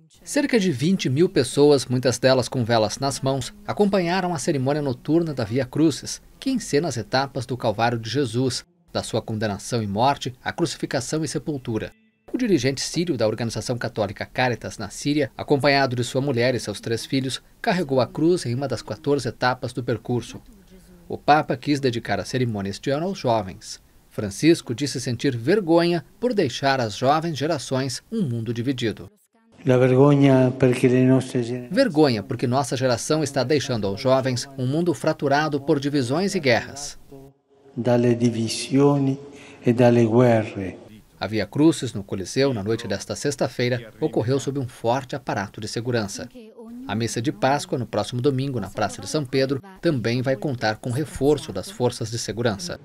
Né? Cerca de 20 mil pessoas, muitas delas com velas nas mãos, acompanharam a cerimônia noturna da Via Crucis, que encena as etapas do Calvário de Jesus, da sua condenação e morte à crucificação e sepultura. O dirigente sírio da organização católica Caritas na Síria, acompanhado de sua mulher e seus três filhos, carregou a cruz em uma das 14 etapas do percurso. O Papa quis dedicar a cerimônia este ano aos jovens. Francisco disse sentir vergonha por deixar às jovens gerações um mundo dividido. Vergonha porque nossa geração está deixando aos jovens um mundo fraturado por divisões e guerras. A Via Crucis no Coliseu, na noite desta sexta-feira, ocorreu sob um forte aparato de segurança. A missa de Páscoa, no próximo domingo, na Praça de São Pedro, também vai contar com reforço das forças de segurança.